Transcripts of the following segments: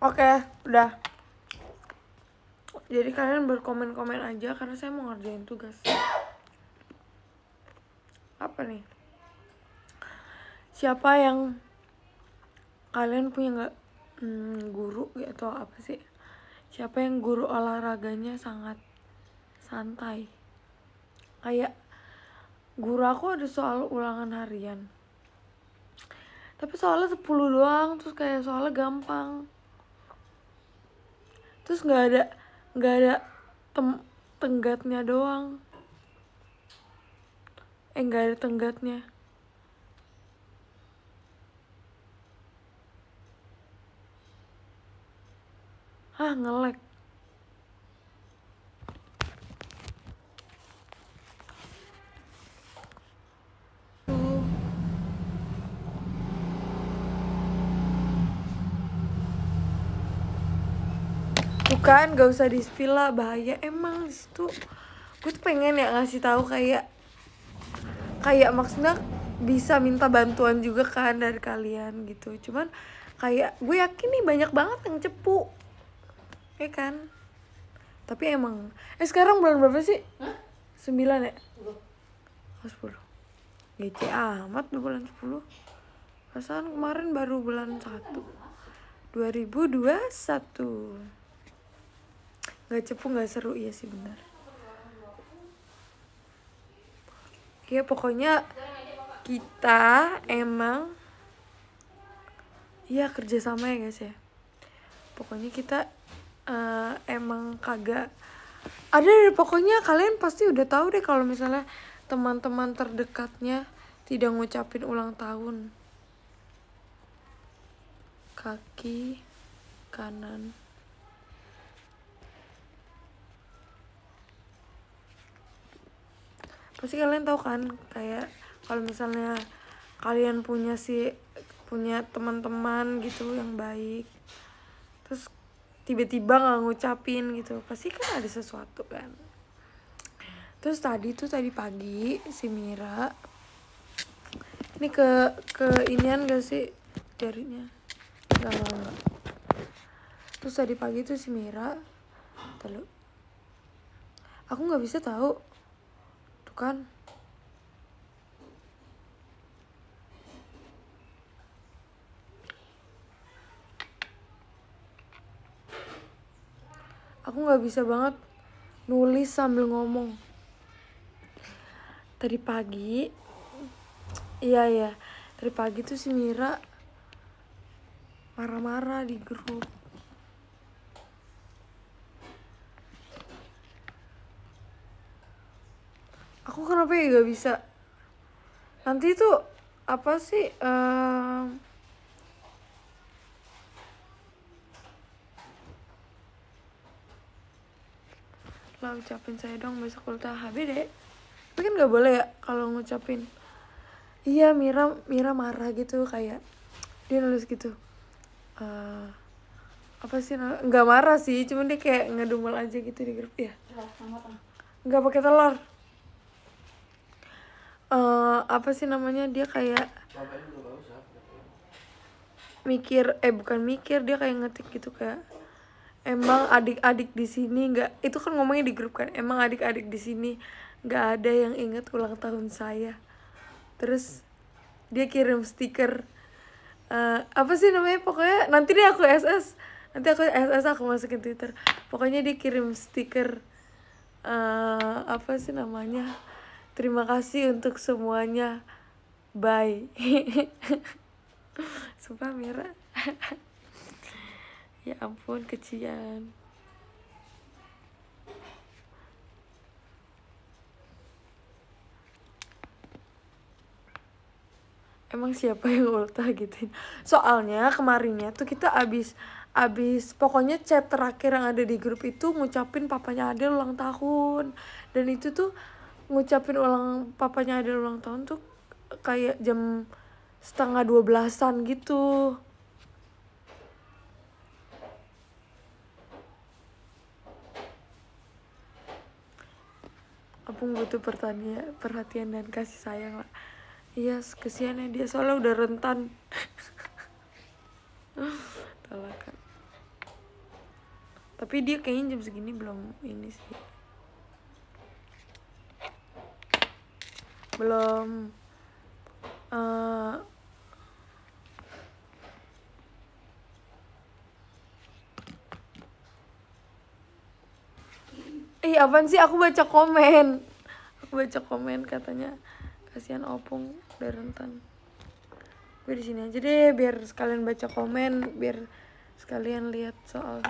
oke okay, udah jadi kalian berkomen-komen aja karena saya mau ngerjain tugas apa nih siapa yang kalian punya nggak hmm, guru gitu apa sih siapa yang guru olahraganya sangat santai kayak guru aku ada soal ulangan harian tapi soalnya 10 doang terus kayak soalnya gampang terus nggak ada nggak ada tem tenggatnya doang eh nggak ada tenggatnya ah ngelek kan gak usah di spill lah bahaya emang itu gue tuh pengen ya ngasih tahu kayak kayak maksudnya bisa minta bantuan juga kan dari kalian gitu cuman kayak gue yakin nih banyak banget yang cepu ya kan tapi emang eh sekarang bulan berapa sih Hah? sembilan ya oh sepuluh gece amat udah bulan sepuluh perasaan kemarin baru bulan satu dua ribu dua satu nggak cepu nggak seru iya sih benar ya pokoknya kita emang ya kerjasama ya guys ya pokoknya kita uh, emang kagak ada deh, pokoknya kalian pasti udah tahu deh kalau misalnya teman-teman terdekatnya tidak ngucapin ulang tahun kaki kanan pasti kalian tahu kan kayak kalau misalnya kalian punya si punya teman-teman gitu yang baik terus tiba-tiba nggak ngucapin gitu pasti kan ada sesuatu kan terus tadi tuh tadi pagi si Mira ini ke ke inian gak sih jarinya nggak mau nggak terus tadi pagi tuh si Mira terlalu aku nggak bisa tahu Tuh gitu kan. Aku nggak bisa banget nulis sambil ngomong. Tadi pagi, iya ya, tadi pagi tuh si Mira marah-marah di grup. aku kenapa ya gak bisa nanti itu apa sih uh... lah ucapin saya dong besok ultah HB deh tapi kan boleh ya kalau ngucapin iya Mira Mira marah gitu kayak dia nulis gitu uh, apa sih nggak marah sih cuman dia kayak ngedumel aja gitu di grup ya nggak pakai telur uh, apa sih namanya dia kayak mikir eh bukan mikir dia kayak ngetik gitu kayak emang adik-adik di sini nggak itu kan ngomongnya di grup kan emang adik-adik di sini nggak ada yang inget ulang tahun saya terus dia kirim stiker uh, apa sih namanya pokoknya nanti deh aku SS nanti aku SS aku masukin Twitter pokoknya dia kirim stiker uh, apa sih namanya Terima kasih untuk semuanya. Bye. Sumpah mira. ya ampun kecian. Emang siapa yang ulta ah, gitu? Soalnya kemarinnya tuh kita abis abis pokoknya chat terakhir yang ada di grup itu ngucapin papanya ada ulang tahun dan itu tuh ngucapin ulang papanya ada ulang tahun tuh kayak jam setengah dua belasan gitu Apung butuh pertanyaan perhatian dan kasih sayang lah. Iya, yes, ya dia soalnya udah rentan. Tapi dia kayaknya jam segini belum ini sih. belum uh, Ih, apaan sih? Aku baca komen. Aku baca komen katanya kasihan Opung dari rentan. Gue di sini aja deh biar sekalian baca komen, biar sekalian lihat soal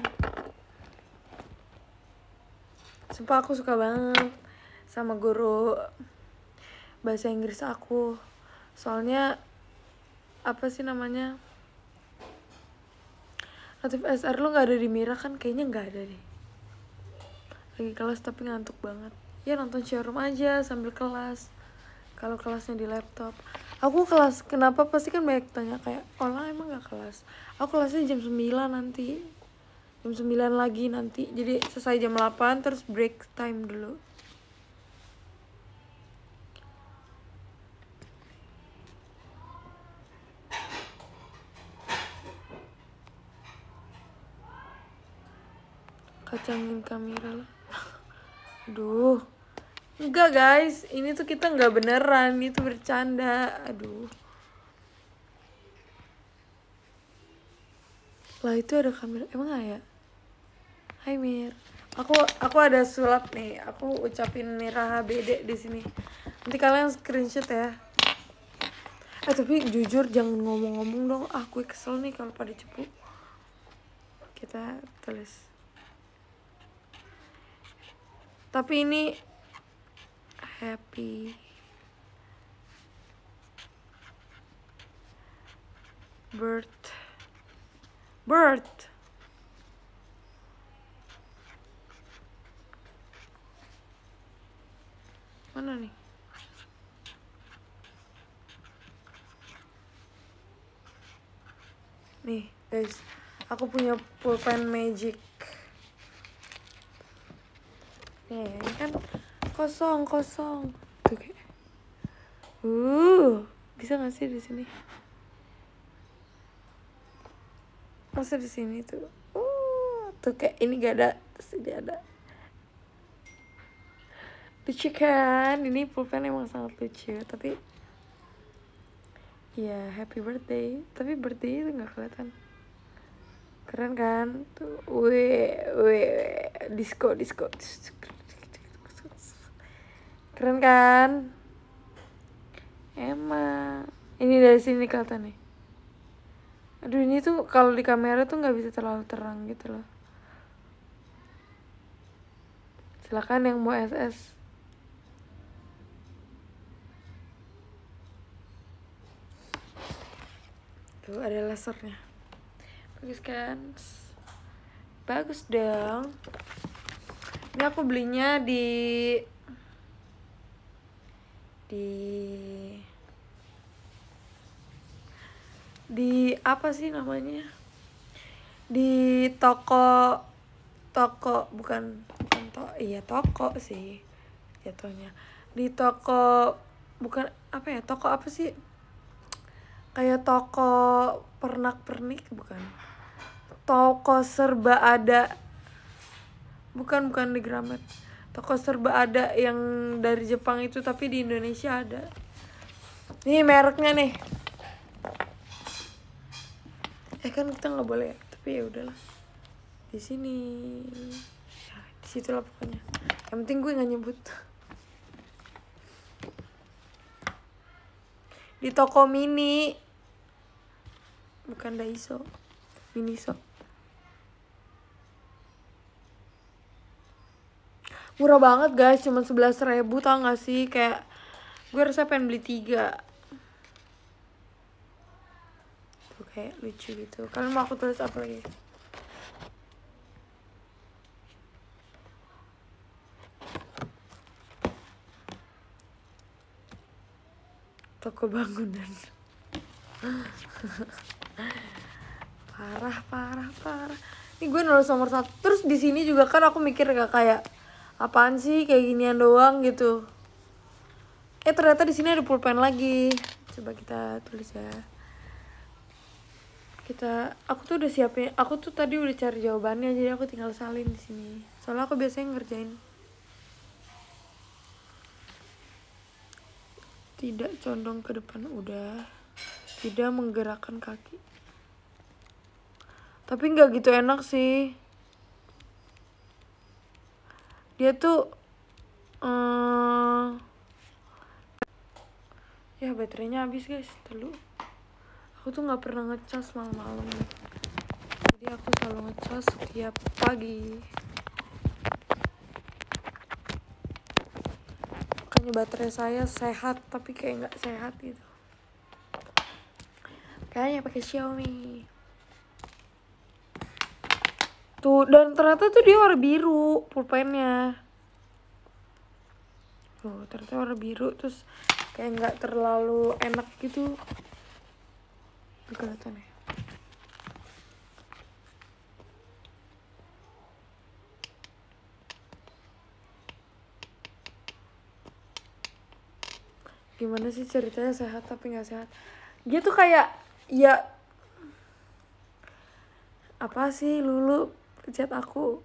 Sumpah aku suka banget sama guru bahasa Inggris aku soalnya apa sih namanya Latif SR lu nggak ada di Mira kan kayaknya nggak ada deh lagi kelas tapi ngantuk banget ya nonton showroom aja sambil kelas kalau kelasnya di laptop aku kelas kenapa pasti kan banyak tanya kayak orang emang nggak kelas aku kelasnya jam 9 nanti jam 9 lagi nanti jadi selesai jam 8 terus break time dulu dipegangin kamera aduh enggak guys ini tuh kita nggak beneran itu bercanda aduh lah itu ada kamera emang ya Hai Mir aku aku ada sulap nih aku ucapin Mira HBD di sini nanti kalian screenshot ya eh tapi jujur jangan ngomong-ngomong dong aku ah, kesel nih kalau pada cepu kita tulis tapi ini happy bird bird mana nih nih guys aku punya pulpen magic Nih, ini kan kosong kosong tuh kayak uh bisa nggak sih di sini masa di sini tuh uh tuh kayak ini gak ada sini ada lucu kan ini pulpen emang sangat lucu tapi ya happy birthday tapi birthday itu nggak kelihatan keren kan tuh we we disco disco keren kan emang ini dari sini kelihatan nih aduh ini tuh kalau di kamera tuh nggak bisa terlalu terang gitu loh silakan yang mau SS tuh ada lasernya bagus kan bagus dong ini aku belinya di di di apa sih namanya di toko toko bukan, bukan to, iya toko sih jatuhnya di toko bukan apa ya toko apa sih kayak toko pernak pernik bukan toko serba ada bukan bukan di Gramet toko serba ada yang dari Jepang itu tapi di Indonesia ada nih mereknya nih eh kan kita nggak boleh tapi ya udahlah di sini di situ lah pokoknya yang penting gue nggak nyebut di toko mini bukan Daiso mini shop murah banget guys cuma sebelas ribu tau gak sih kayak gue rasa pengen beli tiga tuh kayak lucu gitu kalian mau aku tulis apa lagi toko bangunan parah parah parah ini gue nulis nomor satu terus di sini juga kan aku mikir gak kayak apaan sih kayak ginian doang gitu eh ternyata di sini ada pulpen lagi coba kita tulis ya kita aku tuh udah siapin aku tuh tadi udah cari jawabannya jadi aku tinggal salin di sini soalnya aku biasanya ngerjain tidak condong ke depan udah tidak menggerakkan kaki tapi nggak gitu enak sih dia tuh uh, ya baterainya habis guys terlalu aku tuh nggak pernah ngecas malam-malam jadi aku selalu ngecas setiap pagi makanya baterai saya sehat tapi kayak nggak sehat gitu kayaknya pakai Xiaomi Tuh, dan ternyata tuh dia warna biru pulpennya. Tuh, ternyata warna biru terus kayak nggak terlalu enak gitu. Kelihatan ya. gimana sih ceritanya sehat tapi nggak sehat dia tuh kayak ya apa sih lulu chat aku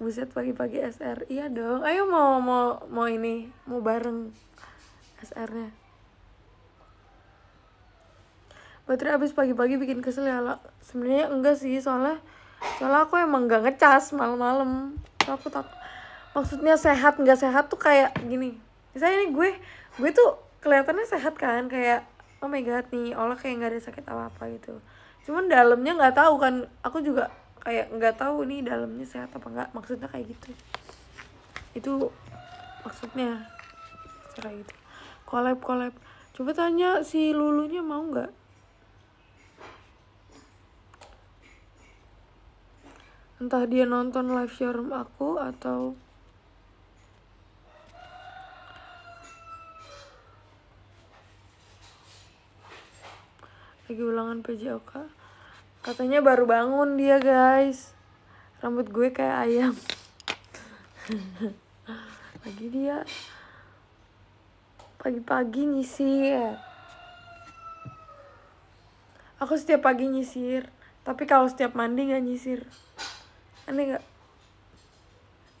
buset pagi-pagi SR iya dong ayo mau mau mau ini mau bareng SR nya baterai abis pagi-pagi bikin kesel ya lah sebenarnya enggak sih soalnya soalnya aku emang gak ngecas malam-malam aku tak maksudnya sehat nggak sehat tuh kayak gini misalnya ini gue gue tuh kelihatannya sehat kan kayak oh my god nih olah kayak nggak ada sakit apa apa gitu cuman dalamnya nggak tahu kan aku juga kayak nggak tahu nih dalamnya sehat apa nggak maksudnya kayak gitu itu maksudnya secara gitu kolab kolab coba tanya si lulunya mau nggak entah dia nonton live showroom aku atau lagi ulangan PJOK Katanya baru bangun dia guys. Rambut gue kayak ayam. Lagi dia pagi-pagi nyisir. Aku setiap pagi nyisir. Tapi kalau setiap mandi gak nyisir. Aneh gak?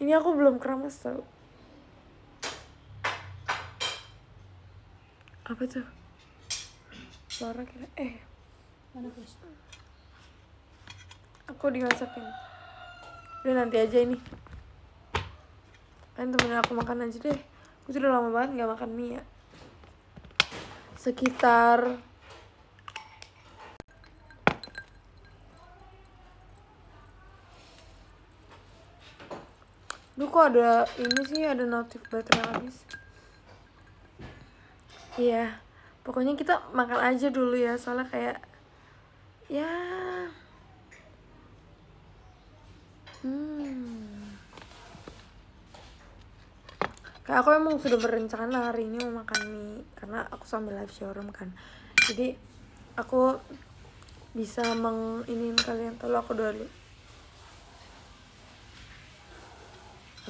Ini aku belum keramas tau. Apa tuh? Suara kira eh. Mana aku dimasakin udah nanti aja ini kan temen aku makan aja deh aku sudah lama banget gak makan mie ya sekitar Duh kok ada ini sih ada notif baterai habis Iya yeah. Pokoknya kita makan aja dulu ya Soalnya kayak Ya yeah. Hmm. Kayak aku emang sudah berencana hari ini mau makan mie karena aku sambil live showroom kan. Jadi aku bisa menginin kalian tahu aku dulu.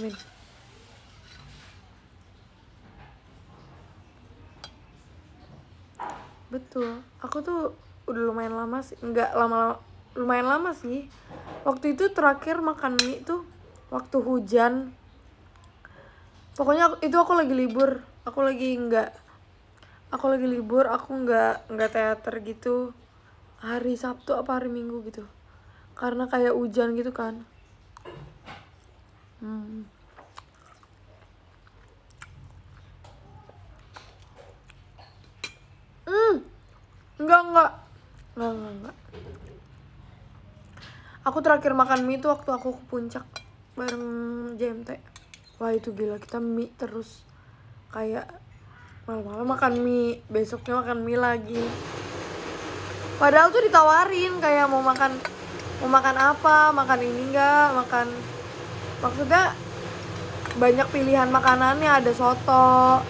Amin. Betul. Aku tuh udah lumayan lama sih, Enggak lama-lama lumayan lama sih waktu itu terakhir makan mie tuh waktu hujan pokoknya itu aku lagi libur aku lagi nggak aku lagi libur aku nggak nggak teater gitu hari sabtu apa hari minggu gitu karena kayak hujan gitu kan hmm. Hmm. Enggak, enggak. Enggak, enggak, enggak aku terakhir makan mie itu waktu aku ke puncak bareng JMT wah itu gila kita mie terus kayak malam-malam makan mie besoknya makan mie lagi padahal tuh ditawarin kayak mau makan mau makan apa makan ini enggak makan maksudnya banyak pilihan makanannya ada soto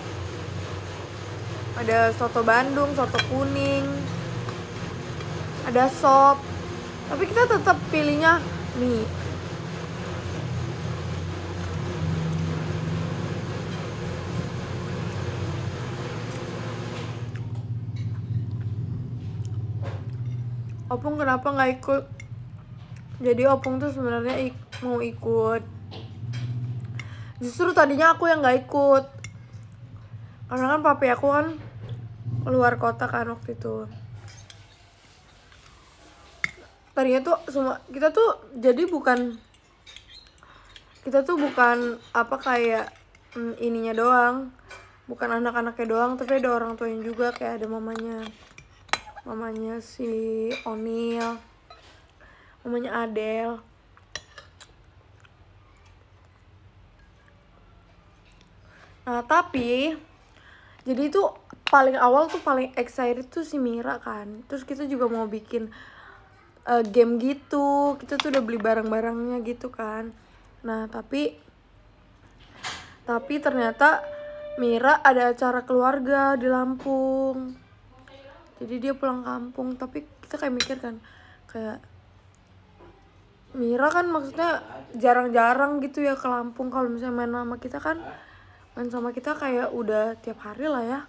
ada soto Bandung soto kuning ada sop tapi kita tetap pilihnya mie Opung kenapa nggak ikut? Jadi Opung tuh sebenarnya ik mau ikut. Justru tadinya aku yang nggak ikut. Karena kan papi aku kan keluar kota kan waktu itu tadinya tuh semua kita tuh jadi bukan kita tuh bukan apa kayak mm, ininya doang bukan anak-anaknya doang tapi ada orang tuanya juga kayak ada mamanya mamanya si Onil mamanya Adele nah tapi jadi itu paling awal tuh paling excited tuh si Mira kan terus kita juga mau bikin uh, game gitu kita tuh udah beli barang-barangnya gitu kan nah tapi tapi ternyata Mira ada acara keluarga di Lampung jadi dia pulang kampung tapi kita kayak mikir kan kayak Mira kan maksudnya jarang-jarang gitu ya ke Lampung kalau misalnya main sama kita kan main sama kita kayak udah tiap hari lah ya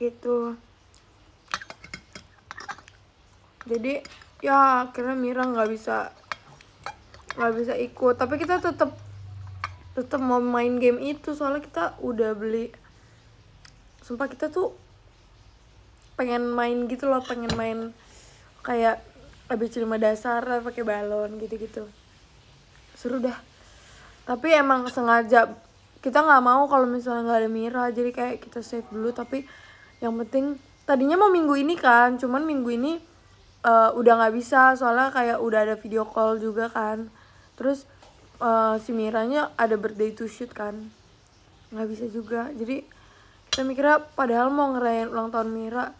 gitu jadi ya akhirnya Mira nggak bisa nggak bisa ikut tapi kita tetap tetap mau main game itu soalnya kita udah beli sumpah kita tuh pengen main gitu loh pengen main kayak habis lima dasar pakai balon gitu-gitu seru dah tapi emang sengaja kita nggak mau kalau misalnya nggak ada Mira jadi kayak kita save dulu tapi yang penting tadinya mau minggu ini kan cuman minggu ini uh, udah nggak bisa soalnya kayak udah ada video call juga kan terus uh, si Miranya ada birthday to shoot kan nggak bisa juga jadi kita mikirnya padahal mau ngerayain ulang tahun Mira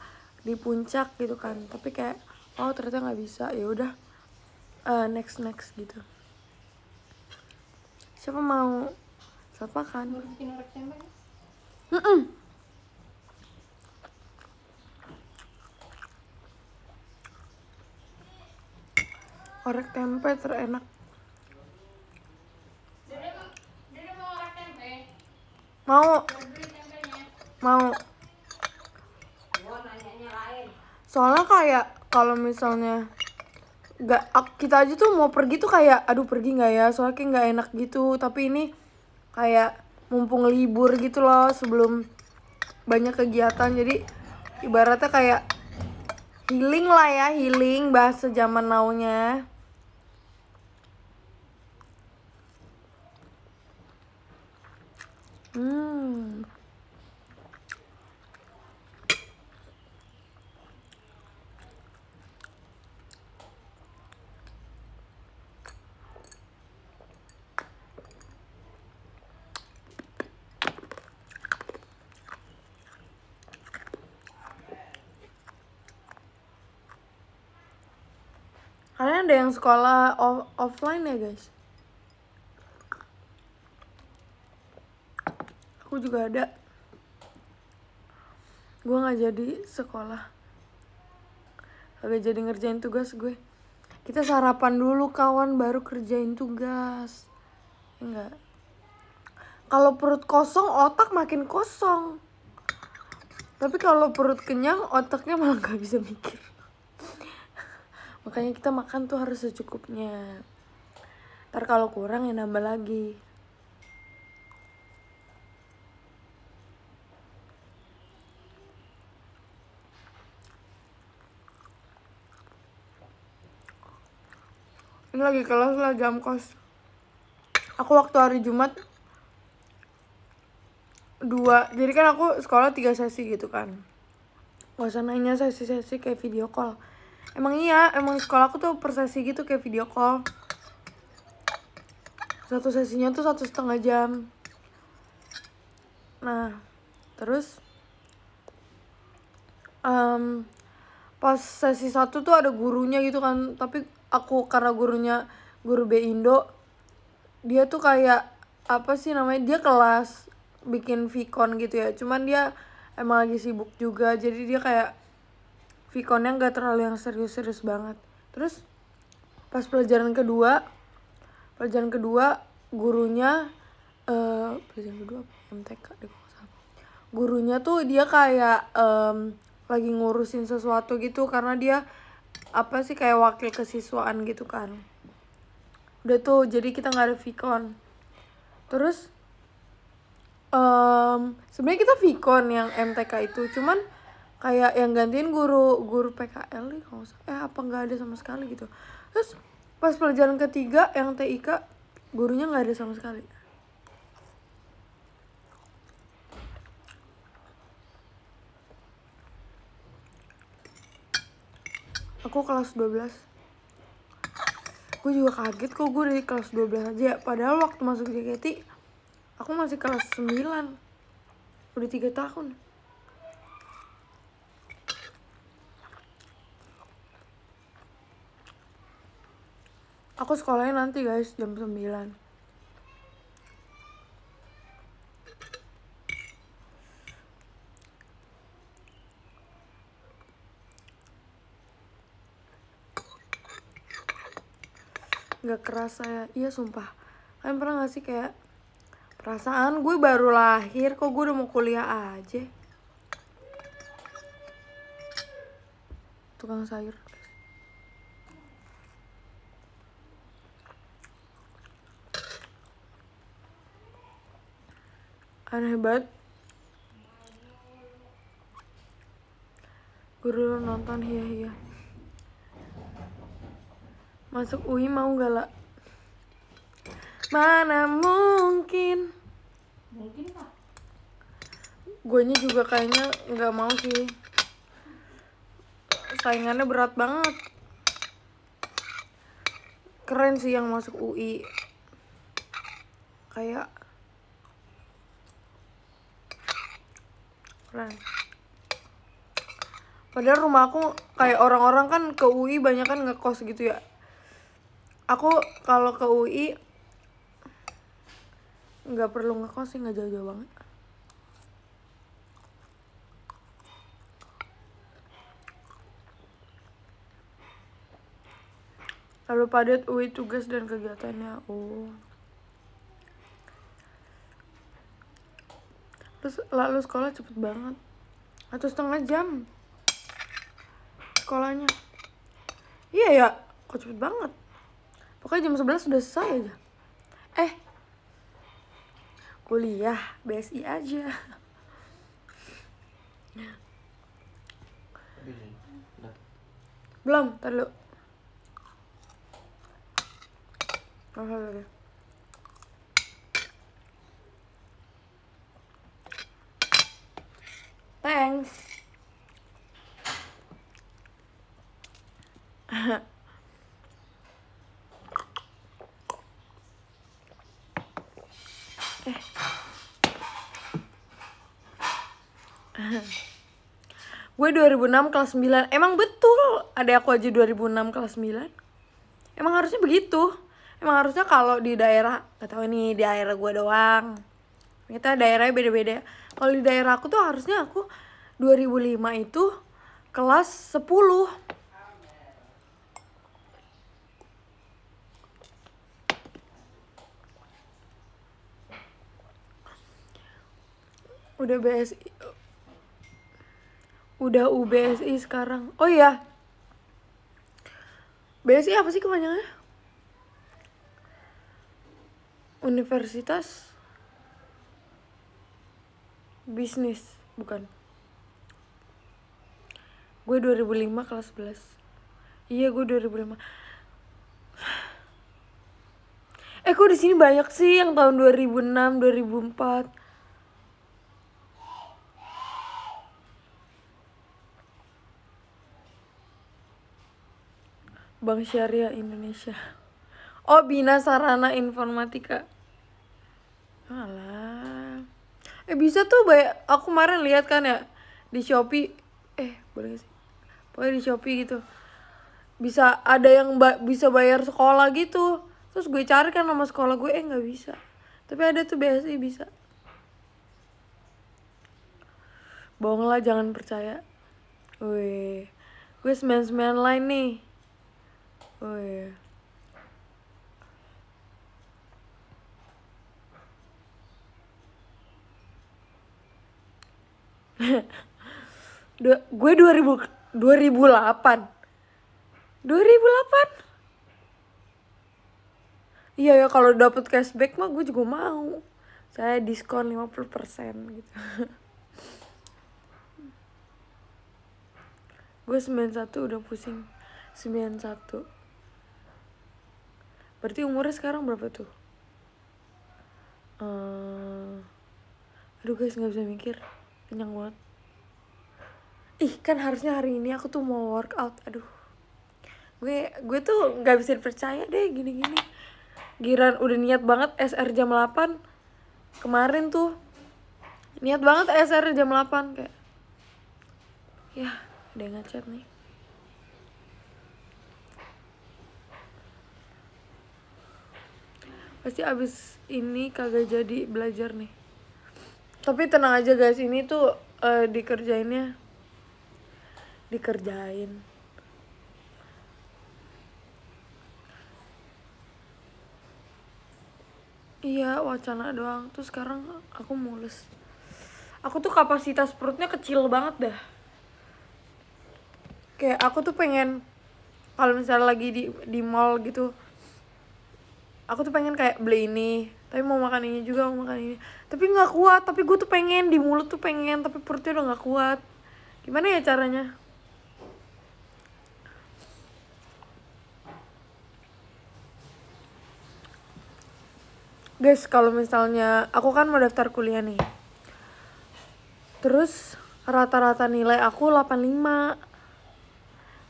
di puncak gitu kan tapi kayak oh ternyata nggak bisa ya udah uh, next next gitu siapa mau siapa kan orek tempe terenak mau mau soalnya kayak kalau misalnya nggak kita aja tuh mau pergi tuh kayak aduh pergi nggak ya soalnya kayak nggak enak gitu tapi ini kayak mumpung libur gitu loh sebelum banyak kegiatan jadi ibaratnya kayak healing lah ya healing bahasa zaman naunya Hmm. Kalian ada yang sekolah off offline ya guys? aku juga ada gue nggak jadi sekolah agak jadi ngerjain tugas gue kita sarapan dulu kawan baru kerjain tugas enggak ya kalau perut kosong otak makin kosong tapi kalau perut kenyang otaknya malah nggak bisa mikir makanya kita makan tuh harus secukupnya ntar kalau kurang ya nambah lagi ini lagi kelas lah jam kos aku waktu hari Jumat dua jadi kan aku sekolah tiga sesi gitu kan gak usah nanya sesi-sesi kayak video call emang iya emang sekolah aku tuh per sesi gitu kayak video call satu sesinya tuh satu setengah jam nah terus um, pas sesi satu tuh ada gurunya gitu kan tapi aku karena gurunya guru B Indo dia tuh kayak apa sih namanya dia kelas bikin Vicon gitu ya cuman dia emang lagi sibuk juga jadi dia kayak vikonnya nggak terlalu yang serius-serius banget terus pas pelajaran kedua pelajaran kedua gurunya uh, pelajaran kedua apa ya? MTK deh gurunya tuh dia kayak um, lagi ngurusin sesuatu gitu karena dia apa sih kayak wakil kesiswaan gitu kan udah tuh jadi kita nggak ada vikon terus um, sebenarnya kita vikon yang MTK itu cuman kayak yang gantiin guru guru PKL nih kalau eh apa nggak ada sama sekali gitu terus pas pelajaran ketiga yang TIK gurunya nggak ada sama sekali aku kelas 12 gue juga kaget kok gue dari kelas 12 aja padahal waktu masuk JKT aku masih kelas 9 udah 3 tahun aku sekolahnya nanti guys jam 9 nggak kerasa ya iya sumpah kalian pernah gak sih kayak perasaan gue baru lahir kok gue udah mau kuliah aja tukang sayur aneh banget guru nonton iya iya Masuk UI mau gak lah? Mana mungkin? Mungkin pak. Guanya juga kayaknya nggak mau sih. Saingannya berat banget. Keren sih yang masuk UI. Kayak keren. Padahal rumah aku kayak orang-orang kan ke UI banyak kan ngekos gitu ya aku kalau ke UI nggak perlu ngekos sih nggak jauh-jauh banget lalu padat UI tugas dan kegiatannya oh terus lalu sekolah cepet banget atau setengah jam sekolahnya iya ya kok cepet banget pokoknya jam 11 sudah selesai aja eh kuliah BSI aja belum terlalu Alhamdulillah. Thanks. gue 2006 kelas 9 emang betul ada aku aja 2006 kelas 9 emang harusnya begitu emang harusnya kalau di daerah gak tau nih di daerah gue doang kita daerahnya beda-beda kalau di daerah aku tuh harusnya aku 2005 itu kelas 10 udah BSI udah UBSI sekarang oh iya BSI apa sih kepanjangannya Universitas Bisnis bukan gue 2005 kelas 11 iya gue 2005 eh kok di sini banyak sih yang tahun 2006 2004 Bank Syariah Indonesia. Oh, Bina Sarana Informatika. Alah. Eh bisa tuh bay, aku kemarin lihat kan ya di Shopee eh boleh sih? Pokoknya di Shopee gitu. Bisa ada yang ba bisa bayar sekolah gitu. Terus gue cari kan nama sekolah gue eh nggak bisa. Tapi ada tuh BSI bisa. Bohong lah jangan percaya. Wih, gue semen-semen lain nih oh iya Dua, gue 2000 2008 2008 iya ya kalau dapet cashback mah gue juga mau saya diskon 50% gitu gue 91 udah pusing 91 berarti umurnya sekarang berapa tuh uh, aduh guys gak bisa mikir kenyang banget ih kan harusnya hari ini aku tuh mau workout aduh gue gue tuh gak bisa dipercaya deh gini gini giran udah niat banget SR jam 8 kemarin tuh niat banget SR jam 8 kayak ya udah yang ngechat nih pasti abis ini kagak jadi belajar nih tapi tenang aja guys ini tuh uh, dikerjainnya dikerjain iya wacana doang tuh sekarang aku mulus. aku tuh kapasitas perutnya kecil banget dah kayak aku tuh pengen kalau misalnya lagi di di mall gitu aku tuh pengen kayak beli ini tapi mau makan ini juga mau makan ini tapi nggak kuat tapi gue tuh pengen di mulut tuh pengen tapi perutnya udah nggak kuat gimana ya caranya guys kalau misalnya aku kan mau daftar kuliah nih terus rata-rata nilai aku 85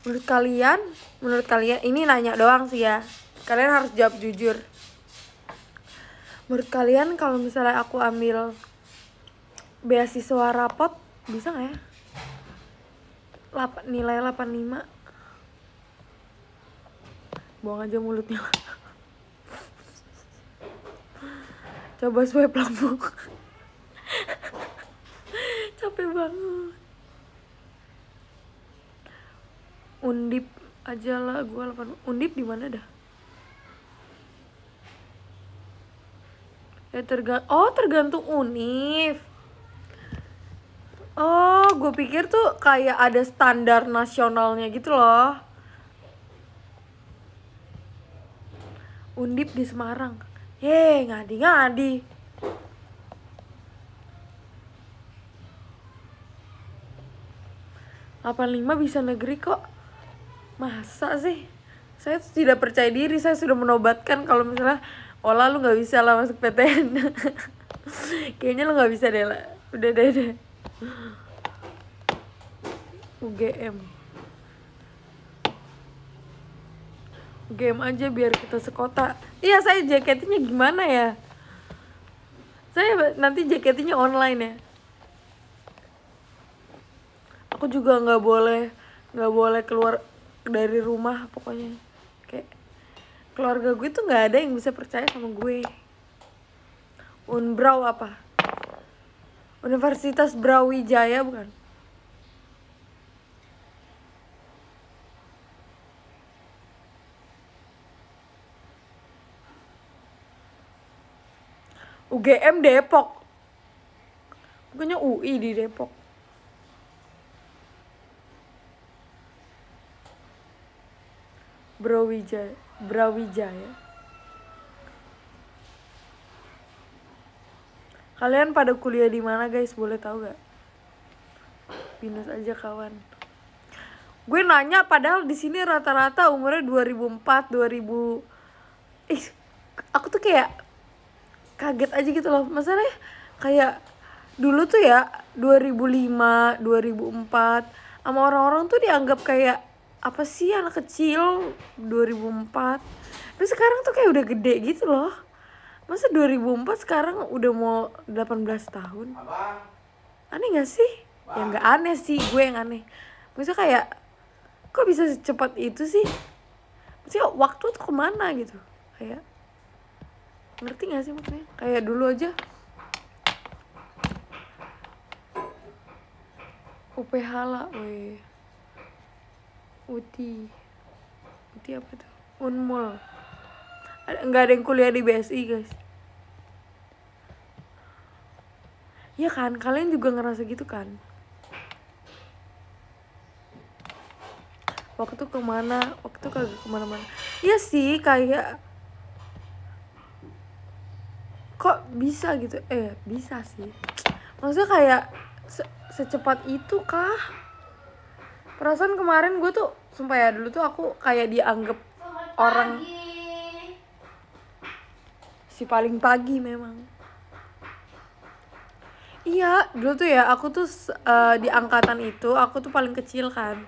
menurut kalian menurut kalian ini nanya doang sih ya kalian harus jawab jujur menurut kalian kalau misalnya aku ambil beasiswa rapot bisa nggak ya? Lapa, nilai 85 Buang aja mulutnya Coba swipe lambung Capek banget Undip aja lah gue 8 Undip di mana dah? Ya terga Oh, tergantung unif Oh, gue pikir tuh kayak ada standar nasionalnya gitu loh. Undip di Semarang. Ye, ngadi-ngadi. Delapan lima bisa negeri kok. Masa sih? Saya tidak percaya diri, saya sudah menobatkan kalau misalnya Ola oh, lu gak bisa lah masuk PTN kayaknya lu gak bisa deh lah udah deh deh UGM UGM aja biar kita sekota iya saya jaketnya gimana ya saya nanti jaketnya online ya aku juga gak boleh Gak boleh keluar dari rumah pokoknya keluarga gue tuh nggak ada yang bisa percaya sama gue unbrau apa Universitas Brawijaya bukan UGM Depok bukannya UI di Depok Brawijaya Brawijaya. Kalian pada kuliah di mana guys? Boleh tahu gak? Pinus aja kawan. Gue nanya padahal di sini rata-rata umurnya 2004, 2000 Ih, aku tuh kayak kaget aja gitu loh. Masalahnya kayak dulu tuh ya 2005, 2004 sama orang-orang tuh dianggap kayak apa sih anak kecil 2004 tapi sekarang tuh kayak udah gede gitu loh masa 2004 sekarang udah mau 18 tahun aneh gak sih ya nggak aneh sih gue yang aneh maksudnya kayak kok bisa secepat itu sih maksudnya waktu tuh kemana gitu kayak ngerti gak sih maksudnya kayak dulu aja UPH lah weh UTI UTI apa tuh Unmul nggak ada yang kuliah di BSI guys ya kan kalian juga ngerasa gitu kan waktu kemana waktu kagak kemana-mana iya sih kayak kok bisa gitu eh bisa sih maksudnya kayak se secepat itu kah perasaan kemarin gue tuh sumpah ya dulu tuh aku kayak dianggap orang si paling pagi memang iya dulu tuh ya aku tuh uh, di angkatan itu aku tuh paling kecil kan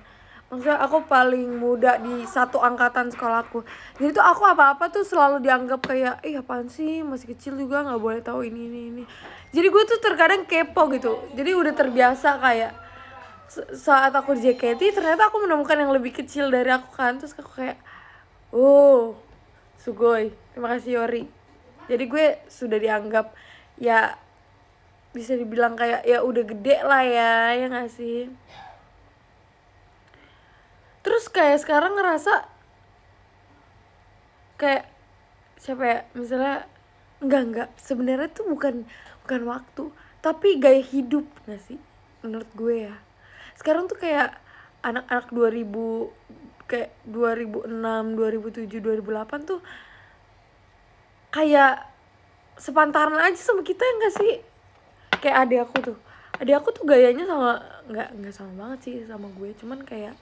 maksudnya aku paling muda di satu angkatan sekolahku jadi tuh aku apa apa tuh selalu dianggap kayak ih apaan sih masih kecil juga nggak boleh tahu ini ini ini jadi gue tuh terkadang kepo gitu jadi udah terbiasa kayak saat aku di JKT ternyata aku menemukan yang lebih kecil dari aku kan terus aku kayak oh sugoi terima kasih Yori jadi gue sudah dianggap ya bisa dibilang kayak ya udah gede lah ya ya gak sih terus kayak sekarang ngerasa kayak siapa ya misalnya enggak enggak sebenarnya tuh bukan bukan waktu tapi gaya hidup gak sih menurut gue ya sekarang tuh kayak anak-anak 2000 kayak 2006, 2007, 2008 tuh kayak sepantaran aja sama kita ya gak sih? Kayak adik aku tuh. Adik aku tuh gayanya sama nggak nggak sama banget sih sama gue, cuman kayak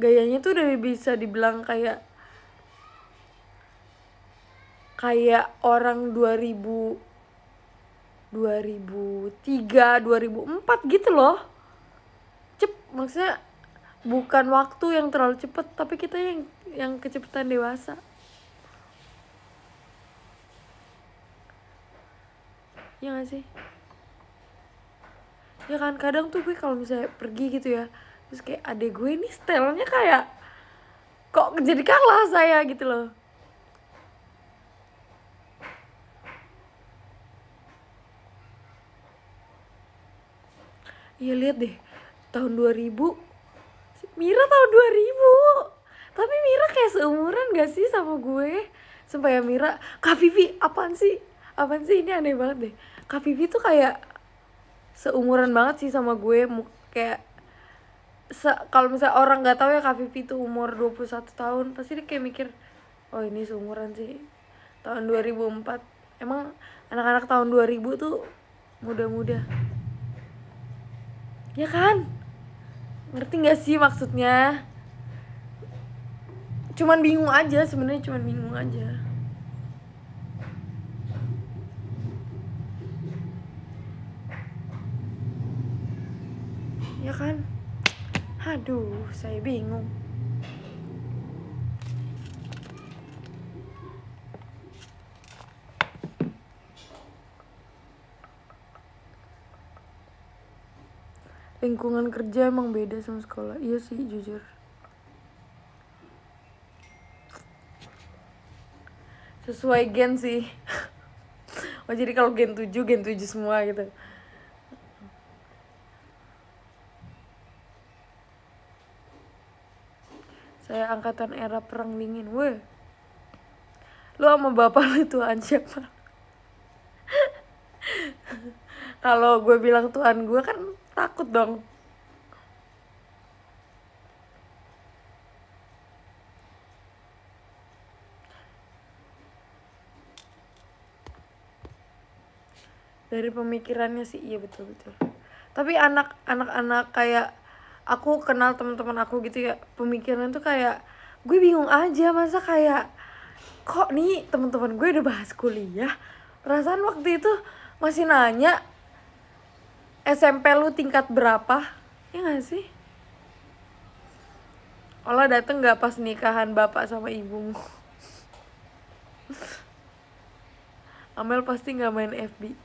gayanya tuh udah bisa dibilang kayak kayak orang 2000 2003, 2004 gitu loh maksudnya bukan waktu yang terlalu cepet tapi kita yang yang kecepatan dewasa ya gak sih ya kan kadang tuh gue kalau misalnya pergi gitu ya terus kayak adek gue nih stylenya kayak kok jadi kalah saya gitu loh Iya lihat deh tahun 2000 Mira tahun 2000 tapi Mira kayak seumuran gak sih sama gue sumpah ya Mira Kak Vivi apaan sih apaan sih ini aneh banget deh Kak Vivi tuh kayak seumuran banget sih sama gue kayak se kalau misalnya orang gak tahu ya Kak Vivi tuh umur 21 tahun pasti dia kayak mikir oh ini seumuran sih tahun 2004 emang anak-anak tahun 2000 tuh muda-muda ya kan ngerti nggak sih maksudnya cuman bingung aja sebenarnya cuman bingung aja ya kan aduh saya bingung lingkungan kerja emang beda sama sekolah iya sih jujur sesuai gen sih oh jadi kalau gen 7 gen 7 semua gitu saya angkatan era perang dingin weh lu sama bapak lu tuaan siapa kalau gue bilang tuan gue kan takut dong dari pemikirannya sih iya betul betul tapi anak anak anak kayak aku kenal teman-teman aku gitu ya pemikiran tuh kayak gue bingung aja masa kayak kok nih teman-teman gue udah bahas kuliah perasaan waktu itu masih nanya SMP lu tingkat berapa ya gak sih Ola dateng gak pas nikahan bapak sama ibumu Amel pasti nggak main FB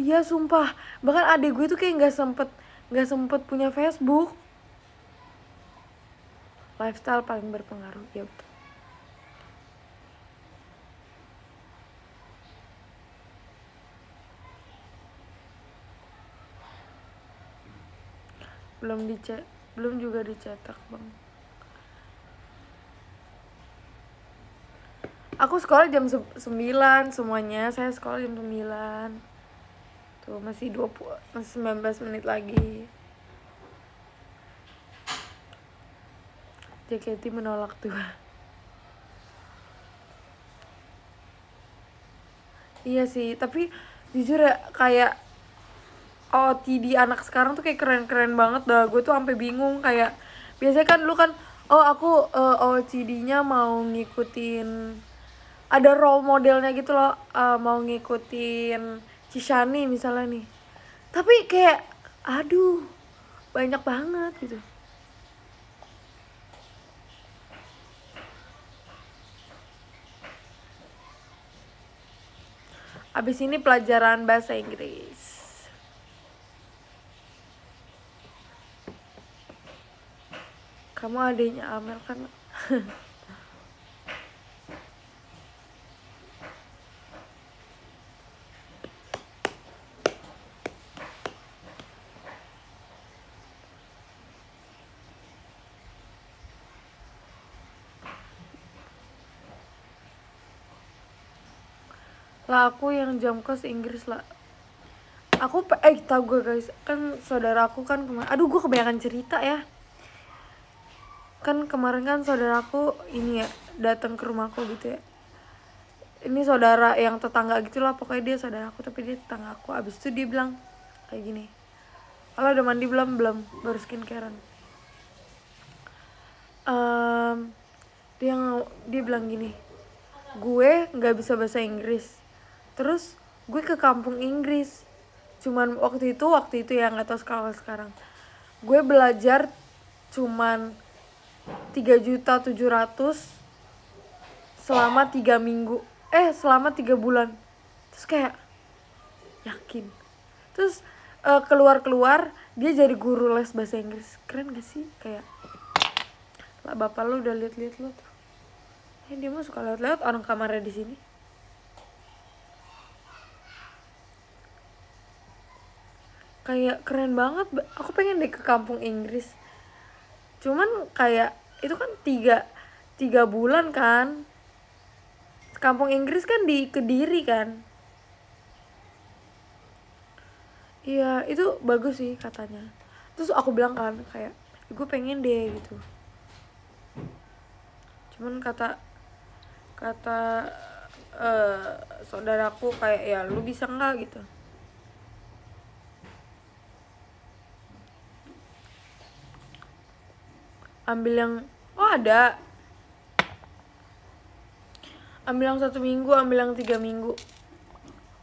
iya sumpah bahkan adik gue tuh kayak nggak sempet nggak sempet punya Facebook lifestyle paling berpengaruh ya betul belum dicet belum juga dicetak bang aku sekolah jam sembilan semuanya saya sekolah jam sembilan. tuh masih 20 masih belas menit lagi JKT menolak tuh iya sih tapi jujur ya kayak OOTD oh, anak sekarang tuh kayak keren-keren banget dah gue tuh sampai bingung kayak biasanya kan lu kan oh aku uh, eh, OOTD-nya oh, mau ngikutin ada role modelnya gitu loh uh, mau ngikutin Cishani misalnya nih tapi kayak aduh banyak banget gitu Abis ini pelajaran bahasa Inggris. kamu adiknya Amel kan lah aku yang jam kos Inggris lah aku eh tau gue guys kan saudaraku kan kemarin aduh gue kebanyakan cerita ya kan kemarin kan saudaraku ini ya datang ke rumahku gitu ya ini saudara yang tetangga gitulah pokoknya dia saudaraku tapi dia tetangga aku abis itu dia bilang kayak gini kalau udah mandi belum belum baru skincarean um, dia dia bilang gini gue nggak bisa bahasa Inggris terus gue ke kampung Inggris cuman waktu itu waktu itu ya nggak tahu sekarang sekarang gue belajar cuman juta ratus selama 3 minggu. Eh, selama 3 bulan. Terus kayak yakin. Terus eh, keluar-keluar uh, dia jadi guru les bahasa Inggris. Keren gak sih? Kayak lah bapak lo udah liat-liat lo tuh. Eh, dia mah suka liat-liat orang kamarnya di sini. kayak keren banget aku pengen deh ke kampung Inggris cuman kayak itu kan tiga tiga bulan kan kampung Inggris kan di kediri kan iya itu bagus sih katanya terus aku bilang kan kayak gue pengen deh gitu cuman kata kata uh, saudaraku kayak ya lu bisa nggak gitu ambil yang oh ada ambil yang satu minggu ambil yang tiga minggu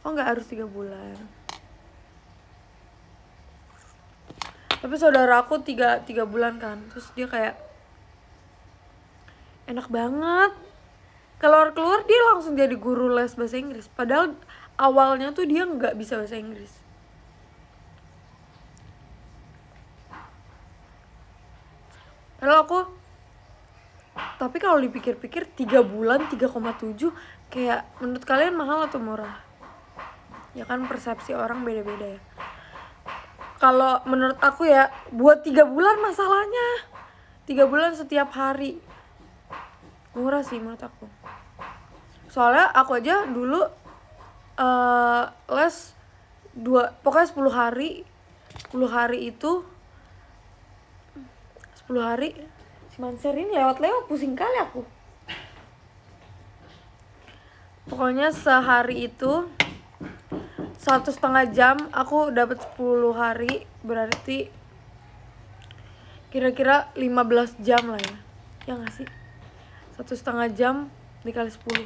oh nggak harus tiga bulan tapi saudara aku tiga tiga bulan kan terus dia kayak enak banget keluar keluar dia langsung jadi guru les bahasa Inggris padahal awalnya tuh dia nggak bisa bahasa Inggris padahal aku tapi kalau dipikir-pikir 3 bulan 3,7 kayak menurut kalian mahal atau murah ya kan persepsi orang beda-beda ya kalau menurut aku ya buat tiga bulan masalahnya tiga bulan setiap hari murah sih menurut aku soalnya aku aja dulu uh, les dua pokoknya 10 hari 10 hari itu 10 hari si Manser ini lewat-lewat pusing kali aku pokoknya sehari itu satu setengah jam aku dapat 10 hari berarti kira-kira 15 jam lah ya ya gak sih satu setengah jam dikali 10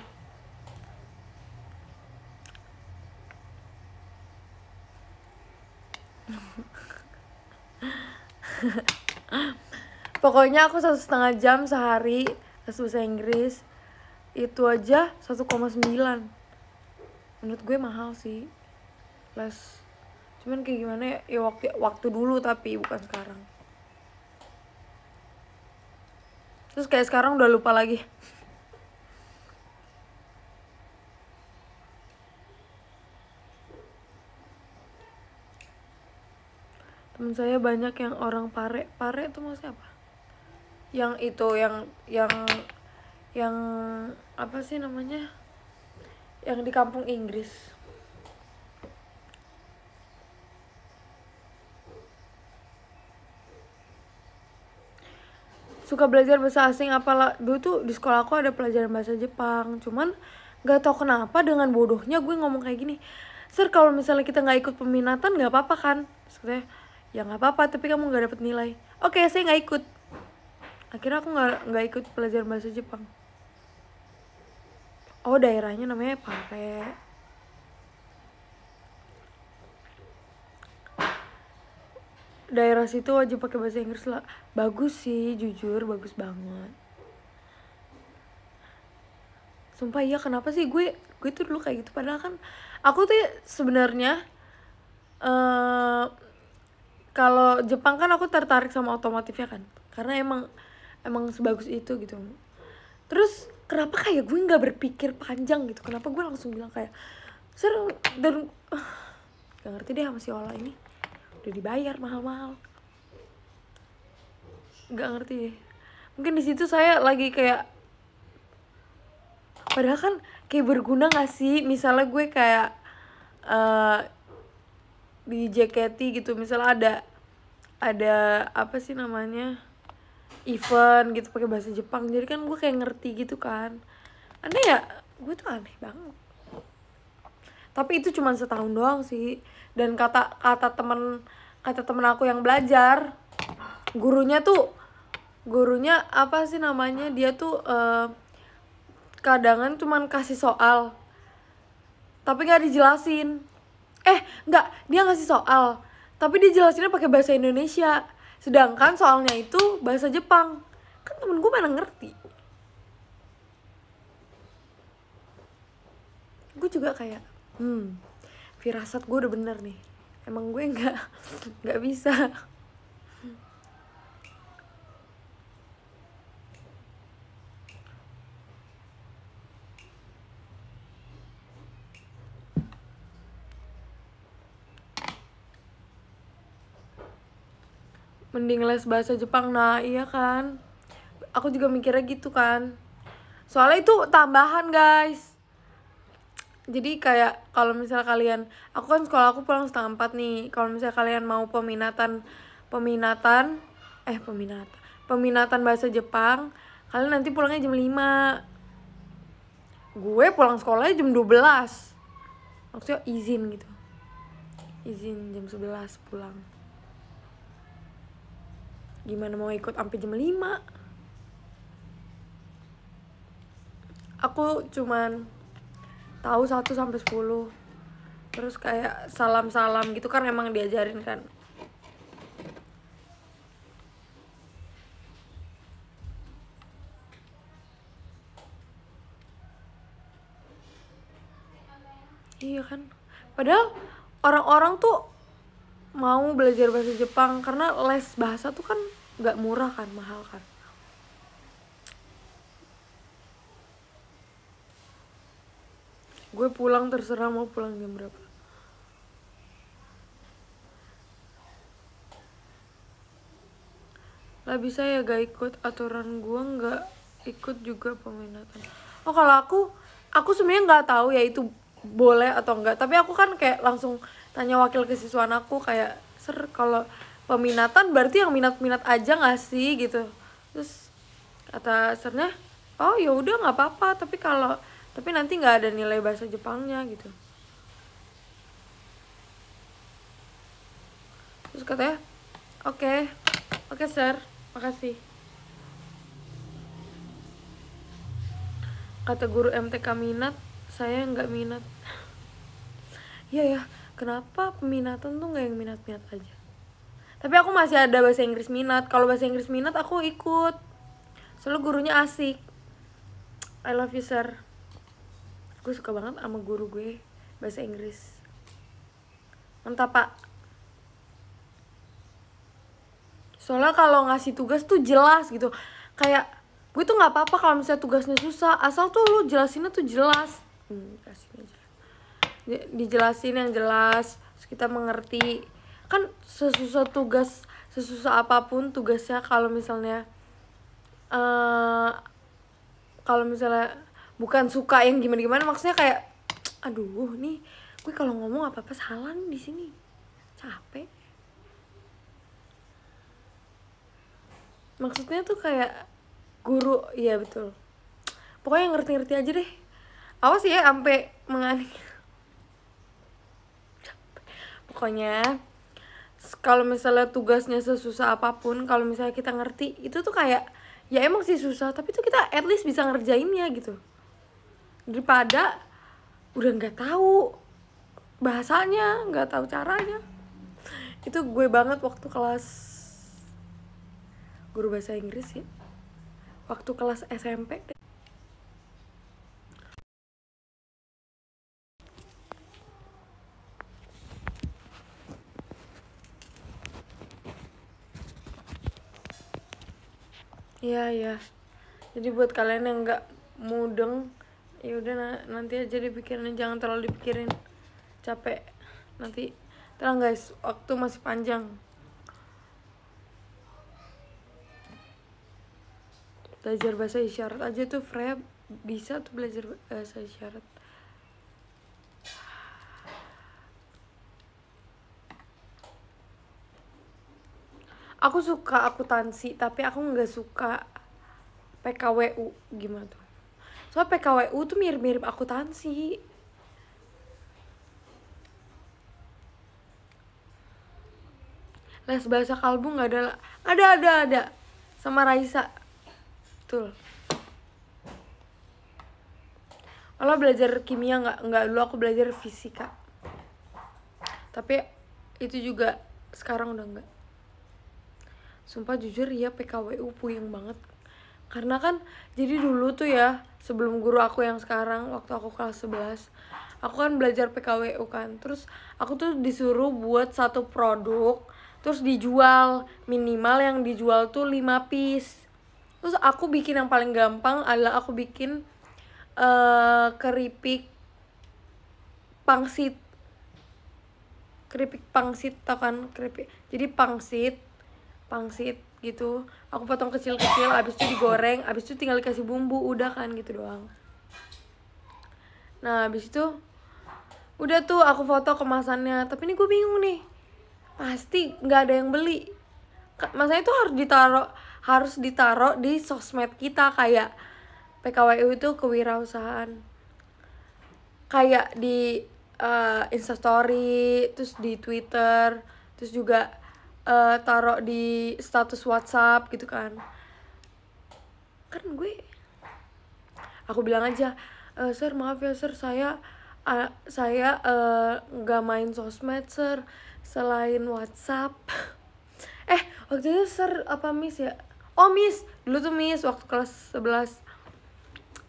pokoknya aku satu setengah jam sehari les bahasa Inggris itu aja 1,9 menurut gue mahal sih les cuman kayak gimana ya, ya waktu waktu dulu tapi bukan sekarang terus kayak sekarang udah lupa lagi temen saya banyak yang orang pare pare itu maksudnya apa yang itu yang yang yang apa sih namanya yang di kampung Inggris suka belajar bahasa asing apalah dulu tuh di sekolah aku ada pelajaran bahasa Jepang cuman gak tau kenapa dengan bodohnya gue ngomong kayak gini sir kalau misalnya kita nggak ikut peminatan nggak apa-apa kan maksudnya ya nggak apa-apa tapi kamu nggak dapet nilai oke okay, saya nggak ikut akhirnya aku nggak nggak ikut pelajaran bahasa Jepang oh daerahnya namanya Pare daerah situ wajib pakai bahasa Inggris lah bagus sih jujur bagus banget sumpah iya kenapa sih gue gue tuh dulu kayak gitu padahal kan aku tuh sebenarnya uh, kalau Jepang kan aku tertarik sama otomotifnya kan karena emang emang sebagus itu gitu terus kenapa kayak gue nggak berpikir panjang gitu kenapa gue langsung bilang kayak seru dan uh, gak ngerti deh sama si Ola ini udah dibayar mahal-mahal nggak ngerti deh mungkin di situ saya lagi kayak padahal kan kayak berguna gak sih misalnya gue kayak uh, di JKT gitu misalnya ada ada apa sih namanya event gitu pakai bahasa Jepang jadi kan gue kayak ngerti gitu kan aneh ya gue tuh aneh banget tapi itu cuma setahun doang sih dan kata kata temen kata temen aku yang belajar gurunya tuh gurunya apa sih namanya dia tuh uh, kadangan cuma kasih soal tapi nggak dijelasin eh nggak dia ngasih soal tapi dijelasinnya jelasinnya pakai bahasa Indonesia sedangkan soalnya itu bahasa Jepang kan temen gue mana ngerti gue juga kayak hmm firasat gue udah bener nih emang gue nggak nggak bisa mending les bahasa Jepang nah iya kan aku juga mikirnya gitu kan soalnya itu tambahan guys jadi kayak kalau misal kalian aku kan sekolah aku pulang setengah empat nih kalau misal kalian mau peminatan peminatan eh peminatan peminatan bahasa Jepang kalian nanti pulangnya jam 5 gue pulang sekolahnya jam 12 maksudnya izin gitu izin jam 11 pulang gimana mau ikut sampai jam 5 aku cuman tahu 1 sampai 10 terus kayak salam-salam gitu kan emang diajarin kan Iya kan? Padahal orang-orang tuh mau belajar bahasa Jepang karena les bahasa tuh kan nggak murah kan mahal kan gue pulang terserah mau pulang jam berapa lah bisa ya gak ikut aturan gue nggak ikut juga peminatan oh kalau aku aku sebenarnya nggak tahu ya itu boleh atau enggak tapi aku kan kayak langsung tanya wakil kesiswaan aku kayak ser kalau peminatan berarti yang minat-minat aja nggak sih gitu terus kata sernya oh ya udah nggak apa-apa tapi kalau tapi nanti nggak ada nilai bahasa Jepangnya gitu terus kata ya oke okay. oke okay, sir makasih kata guru MTK minat saya nggak minat iya ya ya kenapa peminatan tuh nggak yang minat-minat aja tapi aku masih ada bahasa Inggris minat kalau bahasa Inggris minat aku ikut soalnya gurunya asik I love you sir gue suka banget sama guru gue bahasa Inggris mantap pak soalnya kalau ngasih tugas tuh jelas gitu kayak gue tuh nggak apa-apa kalau misalnya tugasnya susah asal tuh lu jelasinnya tuh jelas hmm, kasih dijelasin yang jelas terus kita mengerti kan sesusah tugas sesusah apapun tugasnya kalau misalnya uh, kalau misalnya bukan suka yang gimana gimana maksudnya kayak aduh nih gue kalau ngomong apa apa salah nih di sini capek maksudnya tuh kayak guru iya betul pokoknya ngerti-ngerti aja deh awas ya sampai menganih pokoknya kalau misalnya tugasnya sesusah apapun kalau misalnya kita ngerti itu tuh kayak ya emang sih susah tapi tuh kita at least bisa ngerjainnya gitu daripada udah nggak tahu bahasanya nggak tahu caranya itu gue banget waktu kelas guru bahasa Inggris ya waktu kelas SMP iya iya jadi buat kalian yang nggak mudeng ya udah na nanti aja dipikirin jangan terlalu dipikirin capek nanti terang guys waktu masih panjang belajar bahasa isyarat aja tuh Freya bisa tuh belajar eh, bahasa isyarat aku suka akuntansi tapi aku nggak suka PKWU gimana tuh soal PKWU tuh mirip-mirip akuntansi les bahasa kalbu nggak ada ada ada ada sama Raisa tuh kalau belajar kimia nggak nggak dulu aku belajar fisika tapi itu juga sekarang udah nggak sumpah jujur ya PKWU puyeng banget karena kan jadi dulu tuh ya sebelum guru aku yang sekarang waktu aku kelas 11 aku kan belajar PKWU kan terus aku tuh disuruh buat satu produk terus dijual minimal yang dijual tuh 5 piece terus aku bikin yang paling gampang adalah aku bikin uh, keripik pangsit keripik pangsit tau kan keripik jadi pangsit pangsit gitu aku potong kecil-kecil abis itu digoreng abis itu tinggal dikasih bumbu udah kan gitu doang nah abis itu udah tuh aku foto kemasannya tapi ini gue bingung nih pasti nggak ada yang beli masanya itu harus ditaruh harus ditaruh di sosmed kita kayak PKWU itu kewirausahaan kayak di uh, eh, instastory terus di twitter terus juga uh, taruh di status WhatsApp gitu kan kan gue aku bilang aja e, sir maaf ya sir saya uh, saya eh, nggak uh, main sosmed sir selain WhatsApp eh waktu itu sir apa miss ya oh miss dulu tuh miss waktu kelas 11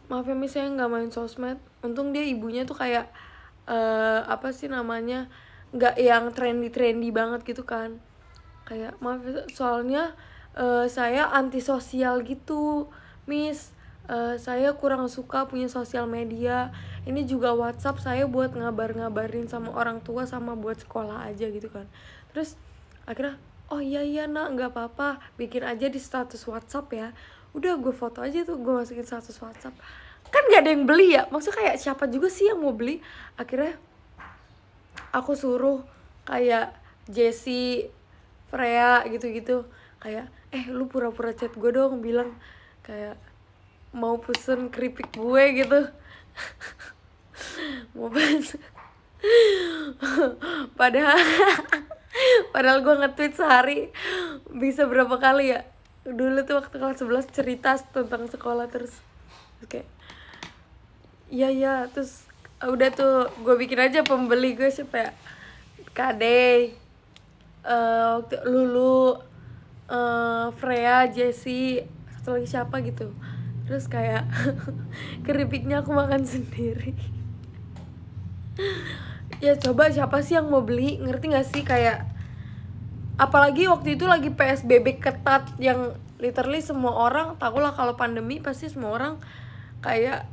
maaf ya miss saya nggak main sosmed untung dia ibunya tuh kayak uh, apa sih namanya nggak yang trendy trendy banget gitu kan kayak maaf ya, soalnya uh, saya antisosial gitu miss uh, saya kurang suka punya sosial media ini juga WhatsApp saya buat ngabar-ngabarin sama orang tua sama buat sekolah aja gitu kan terus akhirnya oh iya iya nak nggak apa-apa bikin aja di status WhatsApp ya udah gue foto aja tuh gue masukin status WhatsApp kan gak ada yang beli ya maksud kayak siapa juga sih yang mau beli akhirnya aku suruh kayak Jesse Freya gitu-gitu kayak eh lu pura-pura chat gue dong bilang kayak mau pesen keripik gue gitu mau pesen padahal padahal gue nge-tweet sehari bisa berapa kali ya dulu tuh waktu kelas 11 cerita tentang sekolah terus oke ya ya terus udah tuh gue bikin aja pembeli gue siapa ya Kade uh, waktu Lulu uh, Freya Jesse satu lagi siapa gitu terus kayak keripiknya aku makan sendiri ya coba siapa sih yang mau beli ngerti gak sih kayak apalagi waktu itu lagi PSBB ketat yang literally semua orang tau lah kalau pandemi pasti semua orang kayak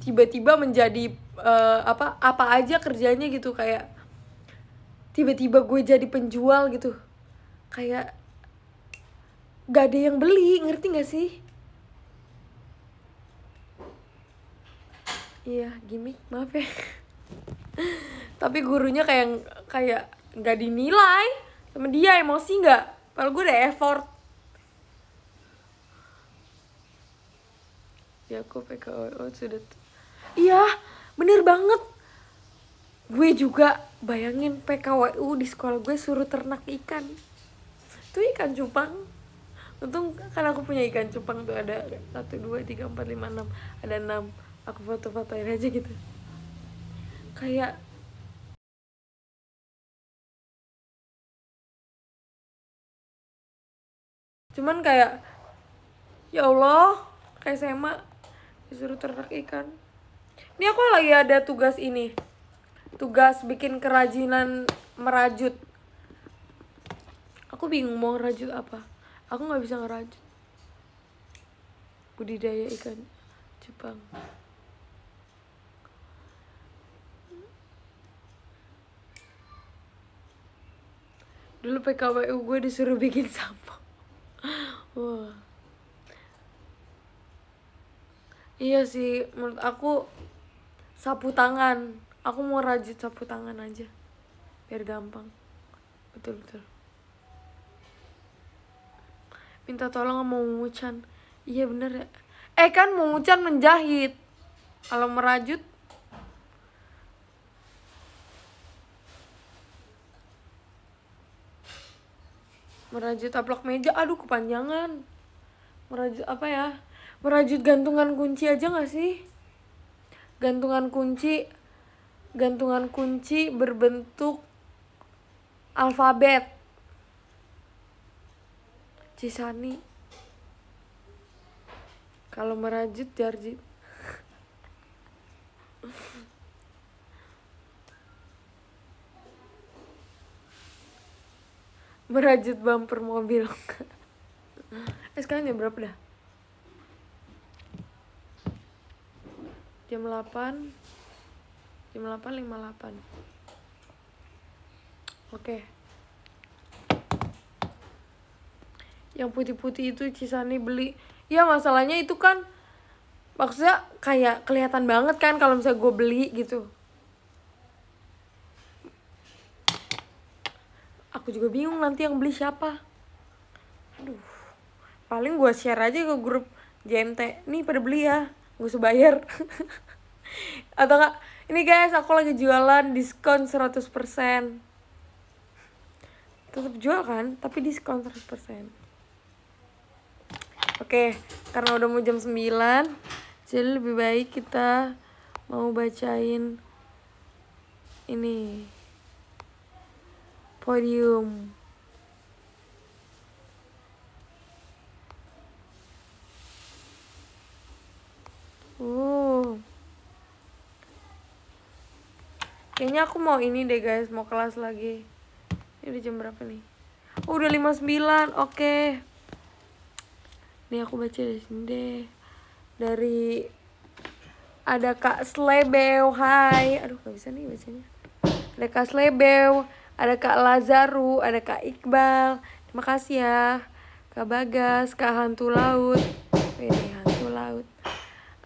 tiba-tiba menjadi uh, apa apa aja kerjanya gitu kayak tiba-tiba gue jadi penjual gitu kayak gak ada yang beli ngerti gak sih iya gimmick maaf ya tapi gurunya kayak kayak gak dinilai sama dia emosi nggak padahal gue udah effort ya aku PKO sudah iya bener banget gue juga bayangin PKWU di sekolah gue suruh ternak ikan tuh ikan cupang untung kan aku punya ikan cupang tuh ada satu dua tiga empat lima enam ada enam aku foto-fotoin aja gitu kayak cuman kayak ya Allah kayak SMA disuruh ternak ikan ini aku lagi ada tugas ini tugas bikin kerajinan merajut aku bingung mau rajut apa aku nggak bisa ngerajut budidaya ikan Jepang dulu PKWU gue disuruh bikin sampo wah, iya sih menurut aku sapu tangan aku mau rajut sapu tangan aja biar gampang betul betul minta tolong sama Mumucan iya bener ya eh kan Mumucan menjahit kalau merajut merajut taplak meja aduh kepanjangan merajut apa ya merajut gantungan kunci aja gak sih gantungan kunci gantungan kunci berbentuk alfabet. Cisani. Kalau merajut jarjit. merajut bumper mobil eh sekarang jam berapa dah jam 8 5858 oke yang putih-putih itu Cisani beli ya masalahnya itu kan maksudnya kayak kelihatan banget kan kalau misalnya gue beli gitu aku juga bingung nanti yang beli siapa aduh paling gue share aja ke grup JMT nih pada beli ya gue sebayar atau enggak ini guys, aku lagi jualan diskon 100%. Tetap jual kan, tapi diskon 100%. Oke, karena udah mau jam 9, jadi lebih baik kita mau bacain ini podium. Oh. Kayaknya aku mau ini deh guys, mau kelas lagi. Ini udah jam berapa nih? Oh, udah 59. Oke. Okay. Nih aku baca dari sini deh. Dari ada Kak Slebew. Hai. Aduh, gak bisa nih bacanya. Ada Kak Slebew, ada Kak Lazaru, ada Kak Iqbal. Terima kasih ya. Kak Bagas, Kak Hantu Laut. Ini Hantu Laut.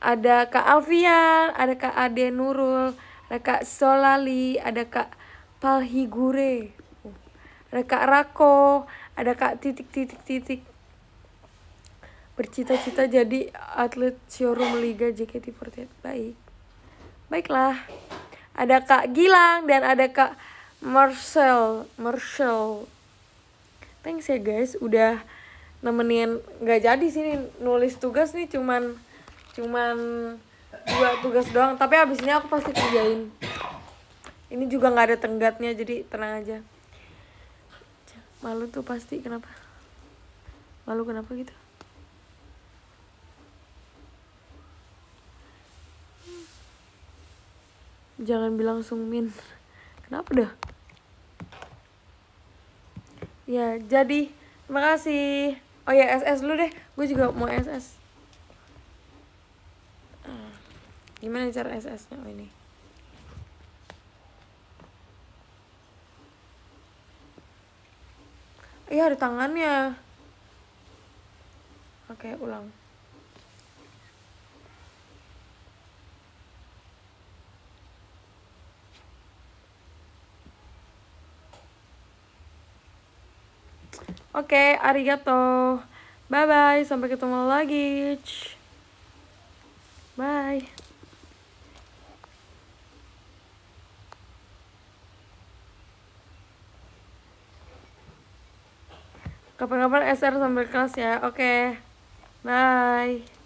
Ada Kak Alfian, ada Kak Ade Nurul ada nah, Kak Solali, ada Kak Palhigure, ada Kak Rako, ada Kak titik-titik-titik. Bercita-cita jadi atlet showroom Liga JKT48. Baik. Baiklah. Ada Kak Gilang dan ada Kak Marcel. Marcel. Thanks ya guys udah nemenin Gak jadi sini nulis tugas nih cuman cuman dua tugas doang tapi abis ini aku pasti kerjain ini juga nggak ada tenggatnya jadi tenang aja malu tuh pasti kenapa malu kenapa gitu jangan bilang sungmin kenapa dah ya jadi makasih oh ya SS lu deh gue juga mau SS gimana cara SS nya oh ini iya ada tangannya oke ulang Oke, okay, arigato. Bye-bye, sampai ketemu lagi. Bye. Kapan-kapan SR sambil kelas ya. Oke. Okay. Bye.